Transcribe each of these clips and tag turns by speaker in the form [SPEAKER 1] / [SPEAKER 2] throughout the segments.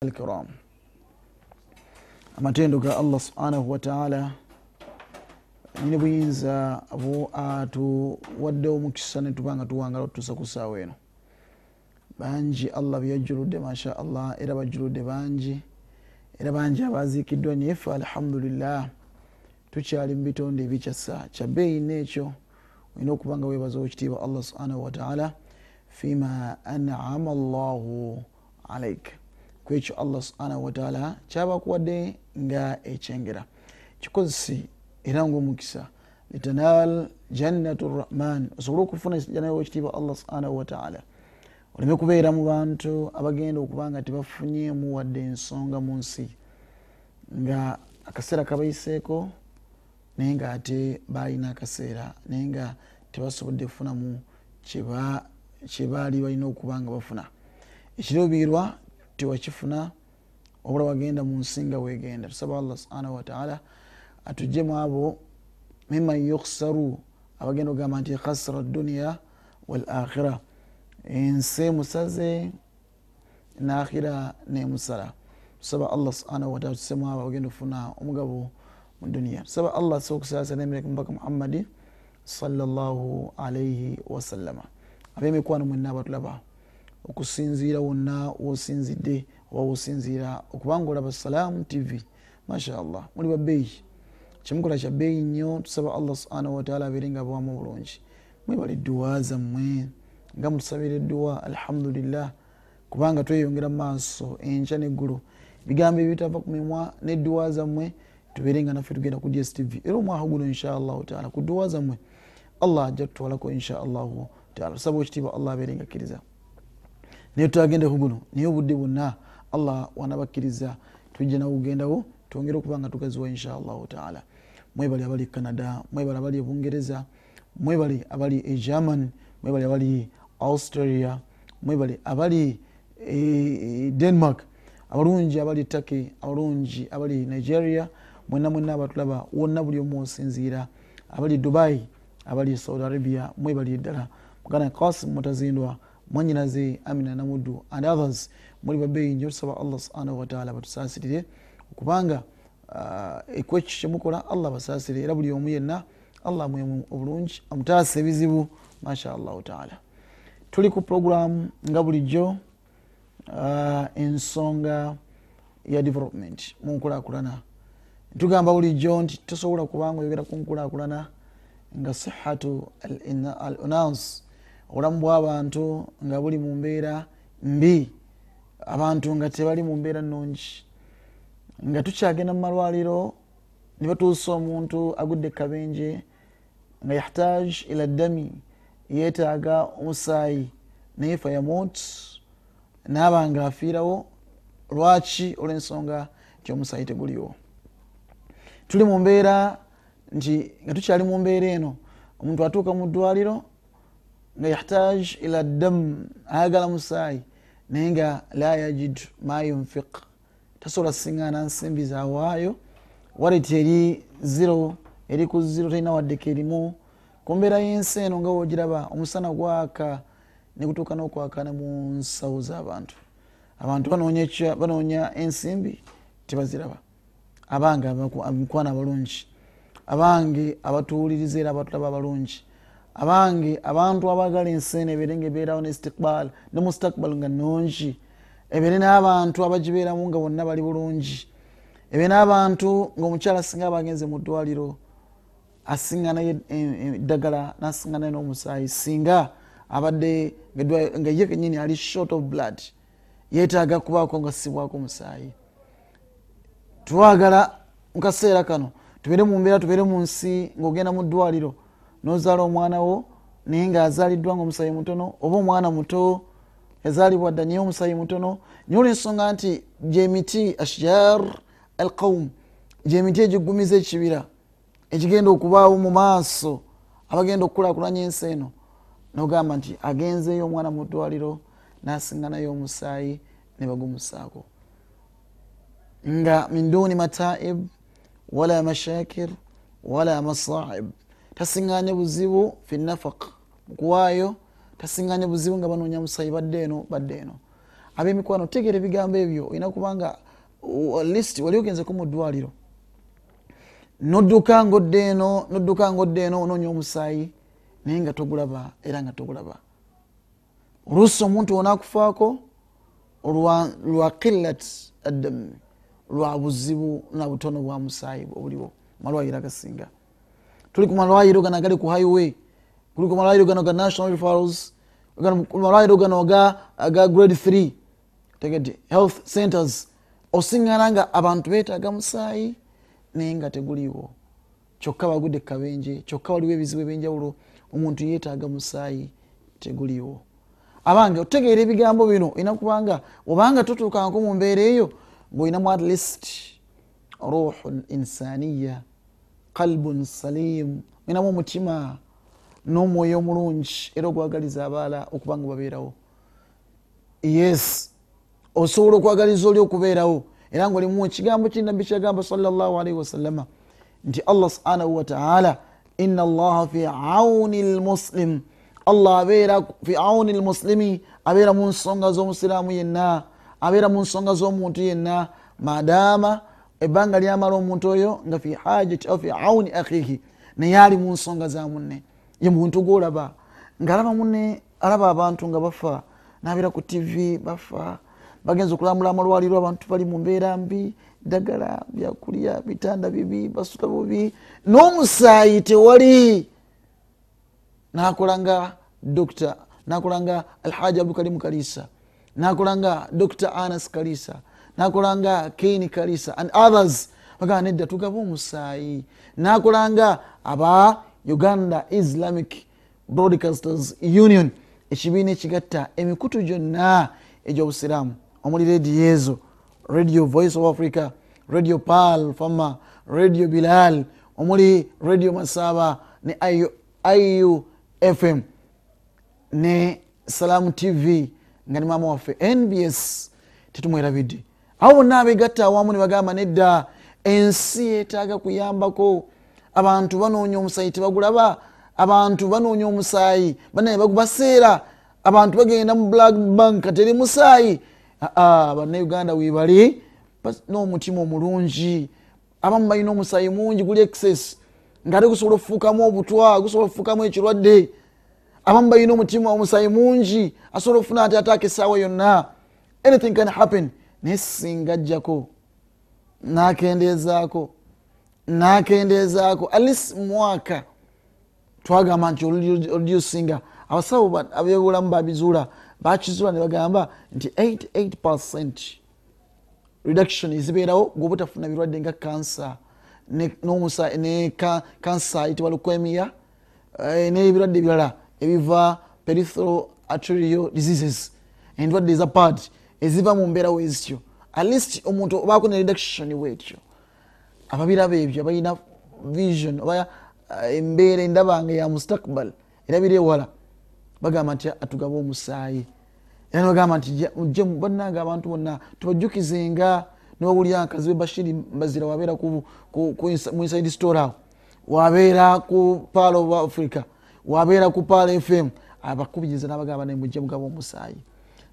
[SPEAKER 1] الكرام amatendo ga allah subhanahu wataala nyine buyinza abo atuwaddewo omukisa netubanga tuwangala otutuusa ku eno bangi allah byajjuludde masha allah era bajuludde bangi era bangi abaziikiddwa nye fe alhamdulillah tukyali mu bitonde ebikyasa kyabbeeyi neekyo olina okubanga nga weebaza okitiibwa allah subhanahu wataala fima anama allahu alaika kwekyo allah subhanahu wataala kyabakuwadde nga ekyengera kikozesi era ngaomukisa litanal jannatu rahman osobole okufuna janaa wekitiibwa allah subhanahu wataala oleme kubeera mu bantu abagenda okuba nga tebafunyemu wadde ensonga mu nsi nga akaseera kabaiseeko naye nga ate balina akaseera naye nga tebasobodde kufunamu kyebaali balina okuba nga bafuna ekiruubiirwa tewakifuna obula wagenda mu nsi nga weegenda tusaba allah subhanahu wataala atugjemu abo miman yukhsaru abagenda okugamba nti khasira dduniya waalakhira ensi musaze naakhira nemusala tusaba allah subhanahu wataala tusemu abo abagenda okufuna omugabo mu duniya tusaba allah sokusalasalamireku mubaka muhammadi sallallahu alaihi wasallama abemikwano mwenna abatulabao okusinziira wonna wosinzidde oba wosinziira okubanga olaba salaamu tv mashaallah muli babeeyi kyemukola kyabeeyi nnyo tusaba allah subhanahu wataala abeere nga bawamu bulungi mwebala edduwa zammwe nga mutusabira edduwa alhamdulillah kubanga tweyongera maaso enkya neggulu ebigambo ebitava ku mimwa nedduwa zammwe tubeere nga naffe tugenda ku gstv era omwaka guno inshaallahu taala ku dduwa zammwe allah ajja tutwalako inshaallahu taala tusaba ekitiibwa allah abeere nga akkiriza naye tutagende ku guno naye obudde bwonna allah wanabakkiriza tujja nawugendawo twongere okuba nga tugaziwa inshallahu taala mwebali abali e canada mwebali abali e bungereza mwebali abali e german mwebali abali australia mwebali abali e, e denmark abalungi abali turkey abalungi abali nigeria mwena mwena abatulaba wonna buli omu osinziira abali dubai abali saudi arabia mwebali eddala mugana kasim mutazindwa mwanyinaze amina namudu and others muli babeeyi nja otusaba allah subhanahu wataala batusaasirire okubanga ekwekyo kyemukola allah basaasire era buli omu yenna allah amwemu obulungi amutaasa ebizibu masha allahu taala tuli ku puroguramu nga bulijjo ensonga ya development munkulaakulana tugamba bulijjo nti tosobola kubanga oyogera ku nkulaakulana nga sihatu al onance obulamu bwabantu nga buli mumbeera mbi abantu nga tebali mumbeera nungi nga tukyagenda mumalwaliro nibatuusa omuntu agudde kabenje nga yahtaj ila dami yetaaga omusaayi naye fayamut naaba nga afiirawo lwaki olwensonga tyomusaayi teguliwo tuli mumbeera nti nga tukyali mumbeera eno omuntu atuuka mu ddwaliro nga yahtaj ila dam ayagala musaayi naye nga la yajid ma yunfiq tasobola singana nsimbi zawaayo wale teri ziro eri ku ziro talina waddeka erimu ku mbeera y'ensi eno nga wogiraba omusana gwaka nekutuuka n'okwakana mu nsawo z'abantu abantu banoonya ensimbi tebaziraba abange mikwana abalungi abange abatuwuliriza era abatulaba abalungi abange abantu abagala ensiene ebere nga eberawo nestikbal ne mustakbal nga nungi ebere nabantu abagiberamu nga bonna bali bulungi ebe nabantu nga omukyala asinga abagenze mudwaliro asinganayo e, e, eddagala nasinganayo nomusayi singa abadde nga ye kenyini ali short of blood yetaaga kubaako nga sibwako omusayi twagala mukaseera kano tubere mumbeera tubere munsi ngaogenda mudwaliro nozaala omwana wo naye ngaazaaliddwa nga omusayi mutono oba omwana muto yazaalibwa dda naye omusayi mutono naye olwensonga nti gyemiti ashjar al qaum gyemiti egiggumiza ekibira ekigenda okubaawo mu maaso abagenda okukulakulanya ensi eno nogamba nti agenzeyo omwana mu ddwaliro nasinganayo omusaayi ne bagumusaako nga min duuni mataib wala mashakir wala masaib tasiŋŋanye buzibu finafaka mukuwaayo tasiŋŋanye buzibu nga banoonya musayi badde eno badde eno abemikwano tegeera ebigambo ebyo olina kubanga uh, list wali ogenzeku mu ddwaliro nodduka ngaodde eno nodduka ngaodde eno onoonya omusaayi naye nga togulaba era nga togulaba oluusi omuntu onaakufaako lwa kilat addamu lwa buzibu nabutono bwa musaayi obuliwo malwaliro agasinga tuli kumalwairo gano agali ku highway kuli kumalwairo gano ga national referals kumalwairo gano aga grade three tegedi health centers osiŋgana nga abantu betaaga musaayi naye nga teguliwo kyokka bagudde kabenje kyokka waliwo ebizibu ebyenjawulo omuntu yetaaga musaayi teguliwo abange otegeera ebigambo bino oyina kubanga obanga totuukanko mu mbeera eyo ngaoyinamu at least ruhu insaniya in kalbun salimu oyinamu omutima n'omwoyo omulungi era ogwagaliza abaala okuba nga babeerawo yes osobola okwagaliza oli okubeerawo era nga olimu ekigambo kyenabbi kyagamba salllah alaihi wasalama nti allah subhanahu wataala ina allaha fi auni lmuslim allah abeera fi auni lmuslimi abeera mu nsonga z'omusiraamu yenna abeera mu nsonga z'omuntu yenna madaama ebbanga lyamala omuntu oyo nga fi hajati au fi auni akhihi naye ali mu nsonga za munne ye muntu golaba ngaalaba munne alaba abantu nga bafa nabeera ku tv bafa bagenza okulamula amalwaliro abantu bali mumbeera mbi ddagala byakulya bitanda bibi basula bubi n'omusaayi tewali nakola nga dokta nakola nga alhaji abdukarimu kaliisa nakola nga dokta anas kaliisa nakolanga kaini kalisa and others bagaa nedda tugaba omusaayi nakolanga aba uganda islamic broadcasters union ekibiina ekigatta emikutu gyonna egyobusiraamu omuli rediyo ezo radio voice of africa radio pal fama radio bilal omuli radio masaba ne iu fm ne salaamu tv nga ne maama waffe nbs tetumwerabidde awo bonna abegatta awamu ne bagamba nedda ensi yetaaga kuyambako abantu banoonya omusaayi tebagulaba abantu banoonya omusaayi banaye bagubaseera abantu bagenda mu black bank teri musaayi bannauganda webali n'omutima omulungi abamu balina omusaayi mungi guli excess ngaate gusobola okufuukamu obutwa gusobola okufuukamu ekirwadde abamu balina omutima omusaayi mungi asobola okufuna ati ataaka esaawa yonna anything can happen nesinga ajjako nakendezaako nakendezaako alias mwaka twagamba nti olulyosinga abasawo abebulamu babizuula bakizuula nebagamba nti 88 reduction zibeerawo gwobutafuna birwadde nga kansa ne kansa itibalukemia eh, nebirwadde ebirala ebiva perithro atrio diseases endwadde ezapadi 88 eziva mu mbeerawo ezityo atleast omuntu obaako ne redactioni bwetyo ababiraba ebyo abalina vision oba eh, embeera endabanga ya mustakbal erabira ewala bagamba nti atugabe ah, omusaayi era nibagamba nti banange abantu bonna tubajukizenga nibawulira nkazi be bashiri mbazira wabeera mu inside store awo wabeera ku paalo of africa wabeera ku paalo fm abakubiriza nabagamba nmujje mugabe omusaayi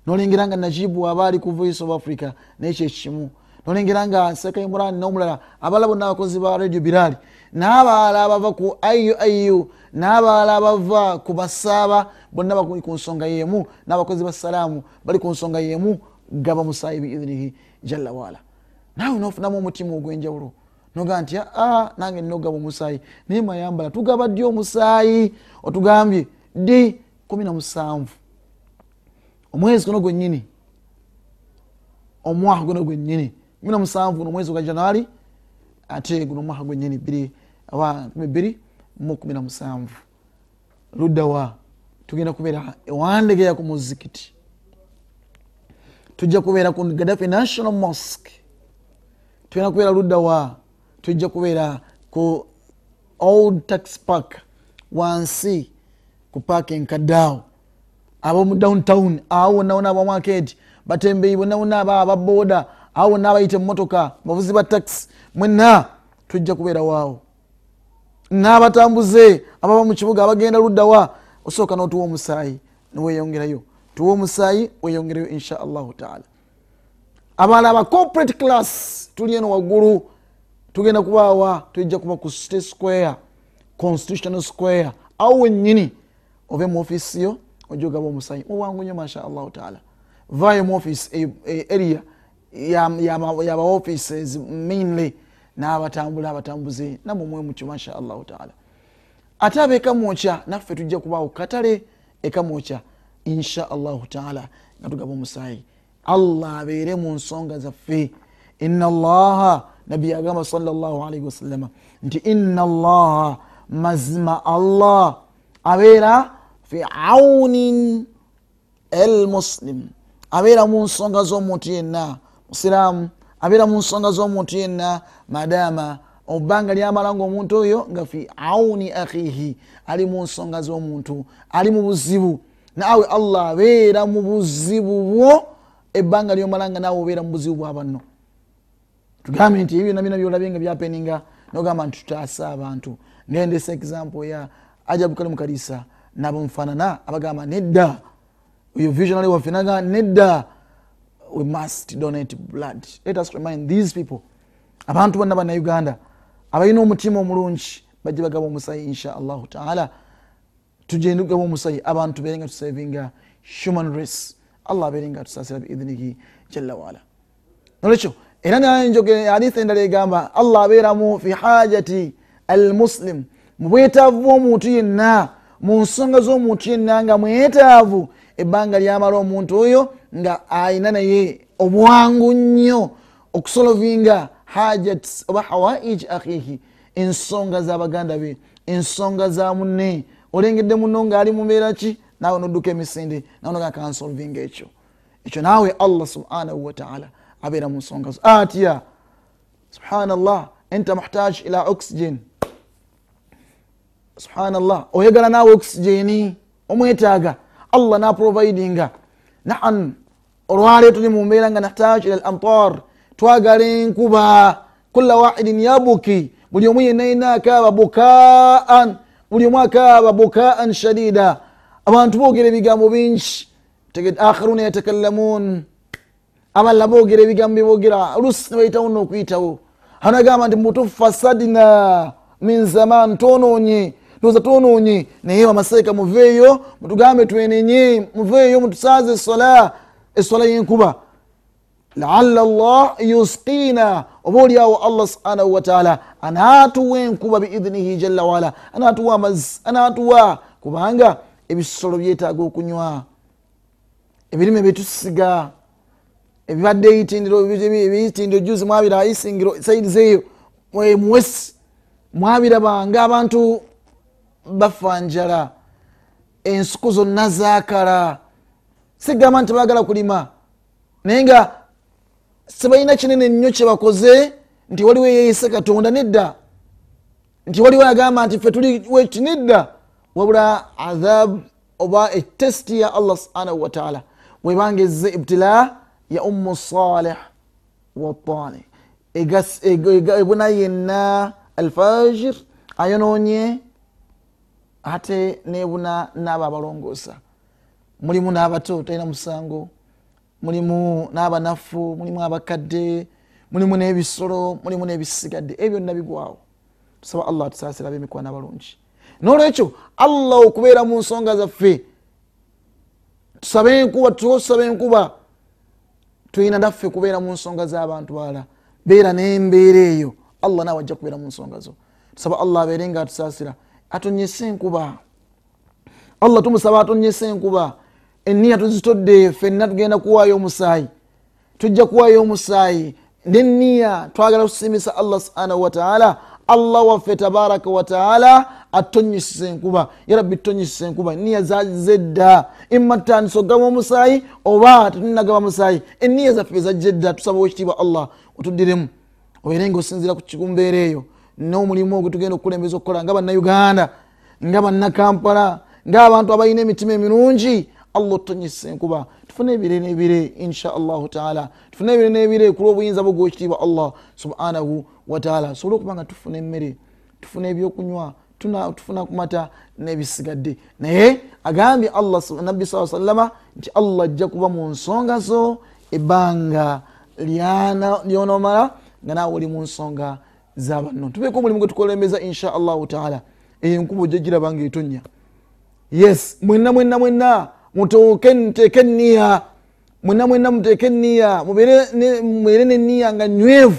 [SPEAKER 1] nolengera nga najibu aba ali ku voice of africa nekyo ekimu nolengera nga nseka imuran nomulala abalala bonna abakozi ba radio birali n'abaala abava ku iuiu n'abaala abava ku basaaba bonna bali ku nsonga yemu n'abakozi ba salaamu bali ku nsonga yemu gaba musaayi biidinihi jalla waala naawe nofunamu omutima ogw'enjawulo nogaa nti aa nange nina ogaba omusaayi naye mayambala tugaba ddi omusaayi otugambye ddi kumi na musanvu omwezi guno gwenyini omwaka guno gwenyini mina musanvu guno omwezi gwa januari ate guno omwaka gwenyini biri aba bbiri mukumi na musanvu luddawa tugenda kubeera ewandegeya ku muzikiti tujja kubeera ku gadafi national mosque tugenda kubeera luddawa tujja kubeera ku old tax park wansi ku paaka enkaddaawo abomu downtown awo wonna wona abamaketi batembeyi bonna wona aba ababooda awo wonna abayite mumotoka bavuzi ba taxi mwenna tujja kubeerawaawo naabatambuze ababa mukibuga abagenda luddawa osooka notuwa omusaayi niweyongerayo tuwa omusaayi weyongerayo insha allahu taala abaala abacorporate class tuli eno waggulu tugenda kubaawa tujja kuba ku state square constitutional square awo wenyini obe muofiisi yo ojja ogaba omusayi mubwangu nyo masha allahu taala vayo muofisi e, e, area yabaofisi ya, ya mainly nabatambula abatambuze nabwemwemukyo masha allahu taala ate aba ekamwokya naffe tujja kubaawo katale ekamwokya insha allahu taala nga tugaba omusayi allah abeere mu nsonga zaffe ina llaha nabbi yagamba salllah alaihi wasallama nti ina llaha mazima allah abeera fi aunin el muslim abeera mu nsonga z'omuntu yenna musiraamu abeera mu nsonga z'omuntu yenna madama obbanga lyamala ngaomuntu oyo nga fi auni akhihi ali mu nsonga z'omuntu ali mu buzibu naawe allah abeera mu buzibu bwo ebbanga lyomala nga naawe obeera mu buzibu bwabanno tugambe nti ebyo byonabyona byolabye nga byapeninga nogamba nti tutaasa abantu ngendesa example ya ajabukalimu kalisa yeah. nabunfanana abagamba nedda oyo visionary wafenaga nedda we must donate blood let us remind these people abantu bonna bannauganda abalina omutima omulungi bajja bagaba omusayi inshaallahu taala tujende ugaba omusayi abantu berenga tusavinga human race allah berenga tusasira beidinihi jalla waala nolwekyo era nayinjoghadisa endala egamba allah abeeramu fi hajati almuslim mubwetaavu bwomuntu yenna mu nsonga z'omuntu yenna nga mwetaavu ebbanga lyamala omuntu oyo nga ayina naye obwangu nnyo okusolovinga hajat oba hawaij akhihi ensonga z'abaganda be ensonga za munne olengedde muno ngaali mumbeera ki naawe nodduka emisinde nawenoga kansolovinga ekyo ekyo naawe allah subhanahu wataala abeera mu nsonga zo atya subhanallah enta muhtaj ila oxygen subhanallah oyagala naawe okisijeni omwetaaga allah naprovidinga naan olwaleo tuli mumbeera nga nahtaj ila lamtar twagala enkuba kulla wahidin yabuki buli omu yenaina akaaba bukaan buli omu akaaba bukaan shadida abantu boogera ebigambo bingi akharuna yatakallamun aballa boogera ebigambo byebogera olusi nibaitawo nookwyitawo hanagamba nti mutufasadna min zaman twonoonye nuzatuonu unyi nayewa maseka muveyo mutugambe tweneni muveyo mutusaze esola esola yenkuba laala llah yuskina obaoliawo allah subhanahu wataala anatuwa enkuba biidinihi jalla waala anatuwa amazzi anatuwa kubanga ebisolo byetaaga okunywa ebirime byetusiga ebibadde eitindiro ebiyitindiro juzi mwabira isingiro saidi zeyo mwesi mwabirabanga abantu bafa njala ensuku zonna zakala sigamba nti bagala kulima naye nga sibalina kinene nnyo kyebakoze nti waliwo eyeyise katonda nedda nti waliwo agamba nti fe tuli weti nedda wabula adhabu oba etesiti ya allah subhanahu wataala webanga eze ibtila ya ummu saleh wataleh ebuna yenna alfajir ayonoonye ate nebuna naabo abalongoosa mulimu n'abato talina musango mulimu n'abanafu mulimu abakadde mulimu n'ebisolo mulimu n'ebisigadde ebyonna bigwawo tusaba allah atusaasira abemikwana balungi n'olwekyo allah okubeera mu nsonga zaffe tusabe enkuba tusobe tusaba enkuba tulina naffe kubeera mu nsonga z'abantu balala beera n'embeera eyo allah naawe ajja kubeera mu nsonga zo tusaba allah abeere nga atusaasira atonyesa enkuba allah tumusaba atonyesa enkuba eniya tuzitodde fenna tugenda kuwaayo omusaayi tujja kuwaayo omusaayi neniya twagala kusimisa allah subhanahu wataala allah waffe tabaraka wataala atonyesesa enkuba yarabbi tutonyesesa enkuba eniya zazedda imatandisa ogaba omusaayi oba tetunagaba musaayi eniya zaffe zajedda tusaba owekitiibwa allah otuddiremu obeerenga osinzira ku kikumbeera eyo n'omulimu ogutugenda okukulembeza okukola nga bannauganda nga bannakampala ngaabantu abalina emitima emirungi allah otonyesa enkuba tufune ebire nebire insha allahu taala tufune ebire nebire kulwobuyinza bwegwekitiibwa allah subhanahu wataala sobole okuba nga tufuna emmere tufuna ebyokunywa tufuna kumata nebisigadde naye agambye allah nabbi saa sallama nti allah ajja kuba mu nsonga zo ebbanga lyonomala nga naawe oli mu nsonga zabanno tubeeka omulimu gwe tukulembeza insha allahu taala enkubo ojja giraba nga etonya yes mwenna mwenna mwenna mutoke nteeke eniya mwenna mwenna muteeke eniya mubeere neniya nga nywevu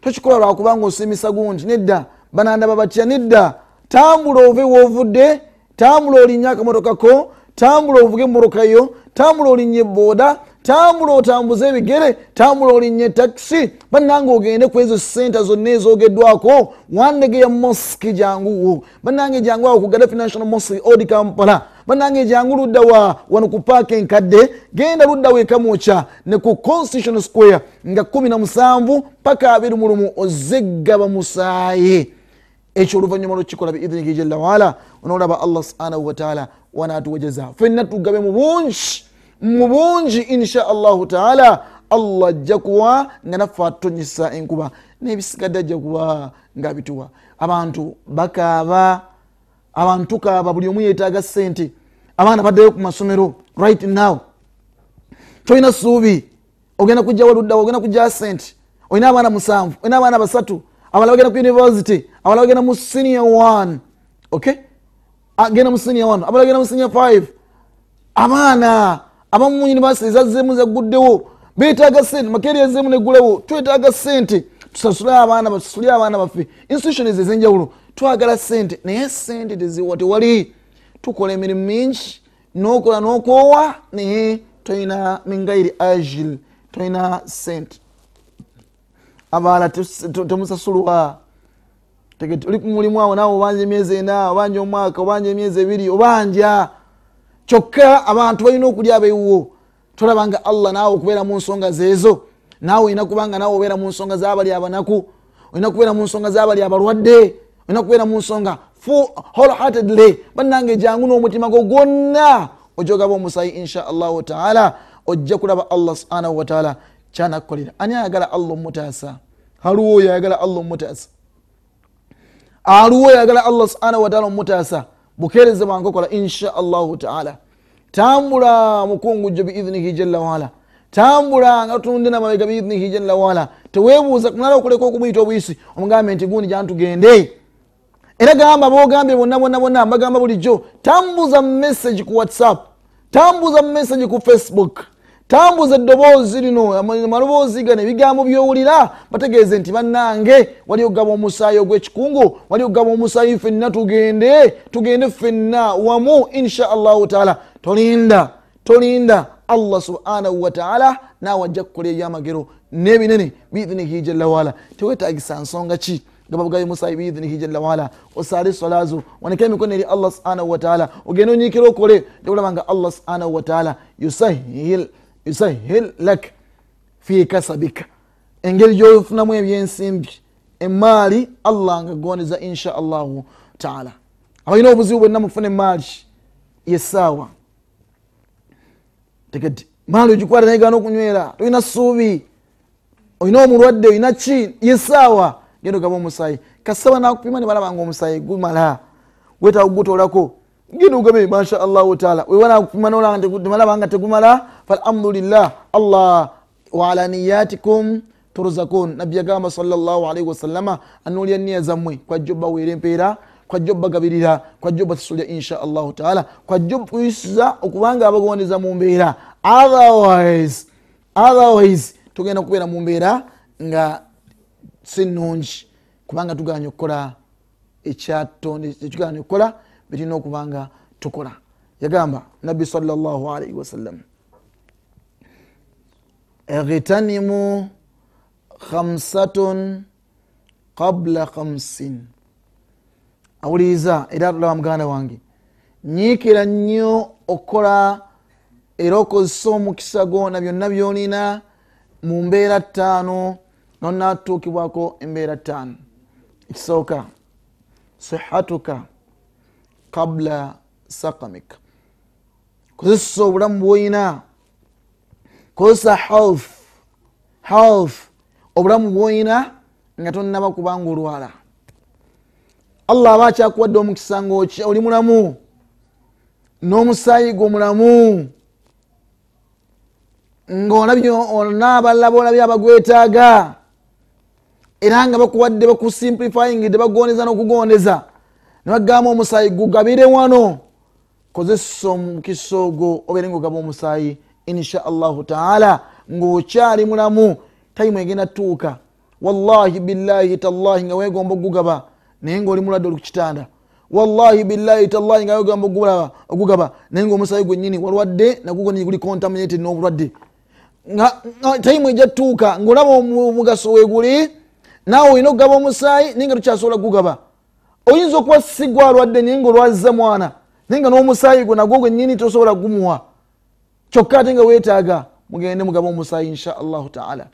[SPEAKER 1] tokikola lwakubanga osemisa gundi nedda banandaba batya nedda tambula ove woovudde tambula olinye akamotokako tambula ovuge emotoka yo tambula olinye eboda tambula otambuze ebigere tambula olinnya etakisi bannange ogende kwezo senta zonna ezogeddwako wandegeya mosiki jangugu bannange jangu awo kugada financial mosi od kampala bannange jangu ludda wa wano ku paaka enkadde genda luddawo ekamoca ne ku constitution square nga 17 paka 2 mulumu ozeggaba musaayi ekyo oluvanyuma lwekikola biidhinihi jalla waala onoolaba allah subhanahu wataala wanatuwejeza fenna tugabe mu bungi mu bungi insha allahu taala allah ajja kuwa nga naffe atonyesa enkuba n'ebisigadde ajja kuba nga bituwa abantu bakaaba abantu kaaba buli omu yeetaaga sente abaana baddayo ku masomero right now tolina suubi ogenda kujja waluddawo ogenda kujja sente olina abaana musanvu olina abaana basatu abala bagenda ku university abala bagenda mu senior one okay agenda ah, mu senior one abala bagenda mu senior five abaana abamu univesity zazzeemu zaguddewo betaaga sente makeri ezeemu negulewo twetaaga sente tusasule abaana basasule abaana baffe institutionez ezenjawulo twagala sente naye sente teziwa tewali tukola emirimu mingi nokola nokoowa naye tolina mingairi agil tolina sente abaala temusasulwa oli kumulimu awo nawe obanja emyezi ena obanja omwaka obanja emyezi ebiri obanja kyokka abantu balina okulya abaiwo tolabanga allah naawe okubeera munsonga zeezo naawe oyina kubanga naawe obeera munsonga zabali abanaku oyina kubeera munsonga zabali abalwadde oyina kubeera munsonga holhartedly bannange jangu n'omutima gwo gwonna ojogaba omusayi insha allahu taala ojja kulaba allah subhanahu wataala kyanakukolera ani ayagala allah omutaasa aliwo oyo ayagala allah omutaasa aliwo oyo ayagala allah subhanahu wataala omutaasa bukeereze bwange okola insha allahu taala tambula mukungujjo beidinihi jalla waala tambula nga tutundina mabega beidinihi jalla waala tewebuuza kunala okuleka okubwita obwisi omugambe nti gundi jantugende era gamba bogambye bonna bonna bonna mbagamba bulijjo tambuza mumessagi ku whatsapp tambuza mumessagi ku facebook tambuza eddoboozi lino amaloboozi gano ebigambo byowulira bategeeze nti bannange wali ogaba omusaayi ogwekikungu wali ogaba omusaayi fenna tugende tugende fenna wamu insha allahu taala tolinda tolinda allah subhanahu wataala nawajja kukola ebyamagero nebinene biidhinihi jalawala tewetagisa nsonga ki gababugabi musayi biidhinihi jalawala osaale solazo waneka emikono eri allah subhanahu wataala ogende onyikire okole jakulaba nga allah subhanahu wataala yusahil lak fi kasabika engeri gyofunamu ebyensimbi emaali allah nga goneza insha allahu taala abalina obuzibu bwenna mukufuna emaali yesaawa tegedde maali ogikwata nayegana okunywera tolina suubi olina omulwadde olina ki yesaawa genda ogaba omusaayi kasaba nakupima nibalaba nga omusaayi gumala wetaa ugutolako genda ogabe masha allahu taala wewanakupima nolanimalaba nga tegumala falhamdu lilah allah waala niyatikum turzakun nabbi yagamba sallallahu alaihi wasalama anoolya niya zammwe kwajjo bawera empeera kwajja obagabirira kwajja obasasulya insha allahu taala kwajja okuyisa okubanga abagondeza mu otherwise otherwise tugenda kubeera mumbeera nga sinungi kubanga tuganye okukola ekyatonda ekituganye okukola betulina okuba tukola yagamba nabbi salllah alaihi wasallam اغتنموا خمسة قبل خمسين awuliriza era tulaba muganda wange nyiikira nnyo okukola era okozesa omukisa gwona byonna byolina mu mbeera ttaano nonatuukibwako embeera ttaano ekisooka sihatuka kabula sakamika kozesa obulamu bwolina kozesa health health obulamu bwolina nga tonnaba kubanga olwala allah aba akyakuwadde omukisa nga oli mulamu n'omusaayi gwe mulamu ngaonaabalala boolabye abagwetaaga era nga bakuwadde bakusimplifying tebagondeza n'okugondeza nebagamba omusaayi gugabire wano kozesa omukisa ogwo obeere nga ogaba omusaayi insha allahu taala ngaokyali mulamu taimu egenda tuuka wallahi billahi tallahi nga weegomba ogugaba naye ngaoli mulwadde olukitanda wallahi billahi tallahi ngayogamba ogugaba naye ngaomusayi gwenyini walwadde nagugonyiguli contaminated nobulwadde taimu ejatuuka ngaolaba omugaso weguli naawe olina okugaba omusaayi naye nga tukyasobola gugaba oyinza okuba sigwalwadde naye nga olwazize mwana naye nga n'omusaayi gwe nagwo gwenyini tosobola gumuwa kyokka ate nga weetaaga mugende mugaba omusaayi insha allahu taala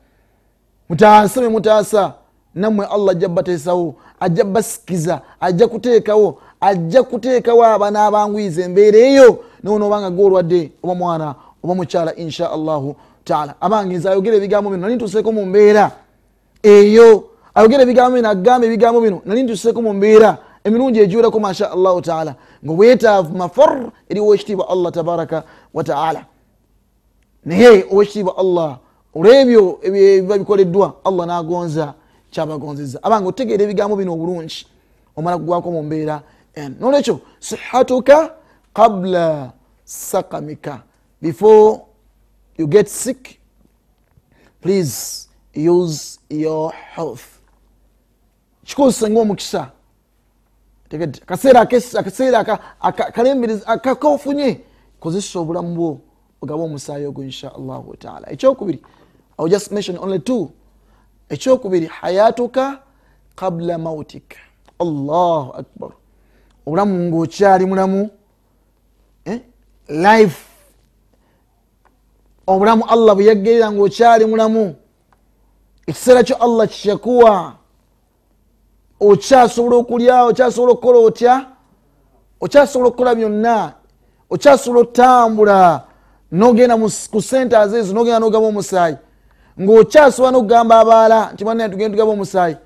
[SPEAKER 1] mutaasa bemutaasa namwe allah ajabatesawo ajja basikiza ajja kuteekawo ajja kuteekawo abana abangwiza embeera eyo nawe nobanga goolwadde oba mwana oba mukyala insha allahu taala abange nze ayogera ebigambo bino nali ntuseeko mu mbeera eyo ayogera ebigambo bino agamba ebigambo bino nali ntuseeko mu mbeera emirungi egiwerako masha allahu taala nga obwetaavu mafar eriwo ekitiibwa allah tabaraka wataala naye owekitiibwa allah olwebyo ebiba bikoleddwa allah nagonza na kyabagonziza abange otegeera ebigambo bino obulungi omala kugwako mu mbeera en nolwekyo sihatuka kabula sakamika before you get sick please use your health kikozese ngaomukisa akaseera akakofunye kozesa obulamu bwo ogabe omusaayi ogwo inshaallahu taala ekyokubiri i just mention only two ekyokubiri hayatuka kabula mautika allahu akbar obulamu ngaokyali mulamu eh, life obulamu allah bweyagerera ngaokyali mulamu ekiseera kyo allah kikyakuwa okyasobola okulya okyasobola okukola otya okyasobola okukola byonna okyasobola okutambula nogenda ku centers ezo nogenda nogaba omusaayi ngaokyasoba nokugamba abaala nti bane tugende tugaba omusaayi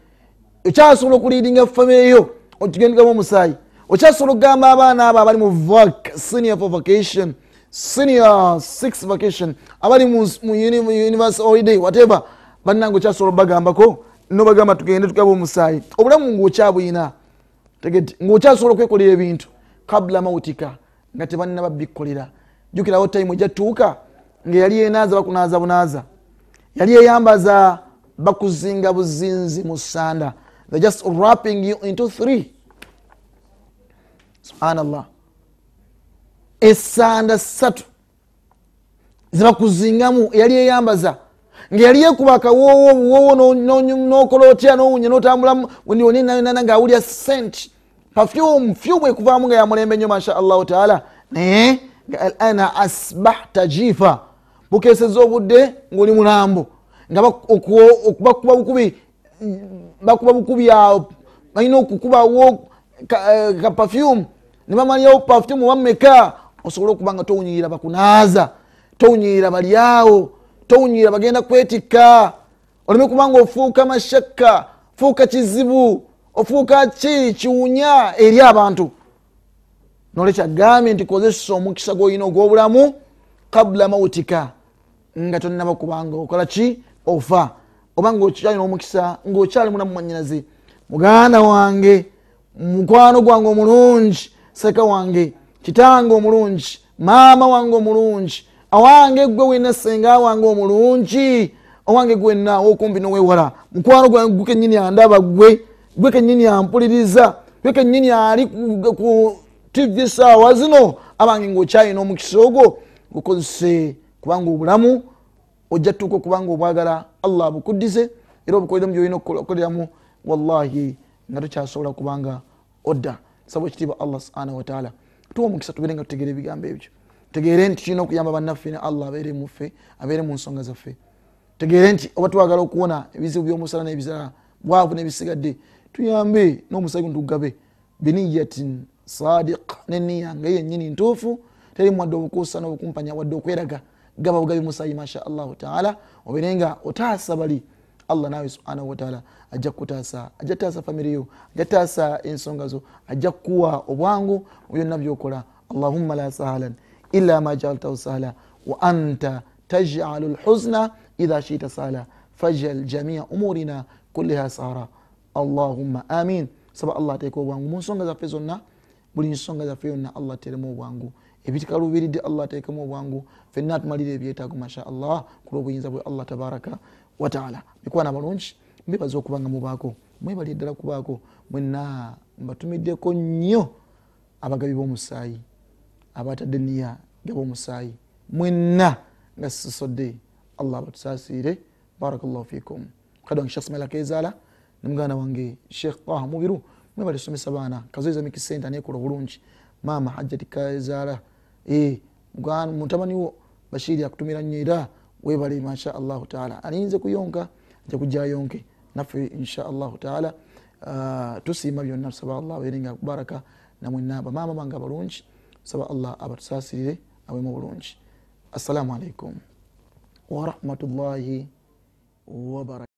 [SPEAKER 1] okyasobola okulidinga famiyo otugende tugaba omusaayi okyasobola okugamba abaana abo abali mu vac senior for vacation senior six vacation abali mu univesity holiday whatever bannanga okyasobola obagambako nobagamba tugende tugaba omusaayi obulamu ngaokyabuyina ngaokyasobola okwekolera ebintu kabula mautika nga tebanina babikolera jukirawo time ejatuuka ngaeyali enaaza bakunaaza bunaaza yali eyambaza bakuzinga buzinzi mu sanda the just wrapping you into three subhanallah esanda ssatu zebakuzingamu eyali eyambaza nga yali yekuba akawoowo obuwoowo nokola otya nowunya notambulamu ndiwonnana ngaawulya sent pafyum fyum ekuvaamu nga yamulembe nnyo masha allahu taala naye nga alana asbahta jifa bukeseza obudde ngaoli mulambo nga bakuba bukubi bakuba bukubi awo balina okukubawo kapafume eh, nebamalyawo pafume bameka osobole okuba nga towunyirira bakunaaza towunyirira balyawo towunyirira bagenda kwetikka oleme kuba nga ofuuka mashakka fuuka kizibu ofuuka ki kiwunya eri abantu nolekyagambye nti kozesa omukisa gwolina ogwobulamu kabula mautika nga tonaba kubanga okola ki ofa oba ngaokyali nomukisa ngaokyali munamumanyinaze muganda wange mukwano gwange omulungi seka wange kitange omulungi maama wange omulungi awange gwe wena senga wange omulungi owange gwena wokumbi nowewala mukwano gwange gwe kenyini andaba gwe gwe kenyini ampuliriza gwe kenyini ali ku tv sawa zino abange ngaokyayina omukisa ogwo gukozese kubanga obulamu ojjatuuka okubanga obwagala allah bukuddize era obukoleremu byolina okukoleramu wallahi nga tokyasobola kubanga odda sabu ekitiibwa allah subhanahu wataala tuwa omukisa tubere nga tutegeera ebigambo ebyo tegeere nti tulina okuyamba bannaffe ne allah abeere mufe abeere mu nsonga zaffe tegeere nti oba twagala okuwona ebizibu byomusala nebizala bwavu nebisigadde tuyambe nomusayi ntugabe biniyatin sadiqa neniya nga yenyini ntuufu teri mwadde obukuusa nobukumpanya wadde okweraga gaba bugabi musayi masha Allah taala obirenga otaasa bali allah naawe subhanahu wataala ajja kukutaasa ajja kutaasa famire yo ajja kutaasa ensonga zo ajja kukuwa obwangu mu byonna byokola allahumma la sahlan illa ma jaaltahu sahla wa anta tajalu al-huzna idha shita sahla fajal jamia umurina kulliha sahara allahumma amin saba allah ateeka obwangu mu nsonga zaffe zonna buli nsonga zaffe yonna allah teremu wangu. ebitikalubiridde allah atekemu obwangu fenna atumalira ebyetaago mashaallah kulwobuyinza bwe allah tabaraka wataala mikwana balungi mbebaza okuba nga mubaako mwebali eddala kubaako mwena mbatumiddeko nnyo abagabi bomusaayi abatadde niya gabomusaayi mwena nga sisodde allah batusaasire barakllahu fikum kadi wange shekh smaila kezaala nemugana wange shekh taha mubiru mwebali somesa baana kazoyeza mikisente nekola bulungi mama hajjati kezaala E, mutabaniwo bashiri akutumira nyo era webale masha allahu taala aniyinza kuyonka ja kujayonke nafe insha allahu taala tusima byonna tusaba allah abaire nga akubaraka namwena bamama banga balungi tusaba allah abatusasirire awemu bulungi assalamu alaikum warahmatullahi wabarak